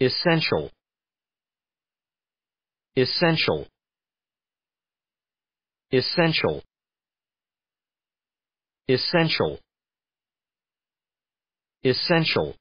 essential essential essential essential essential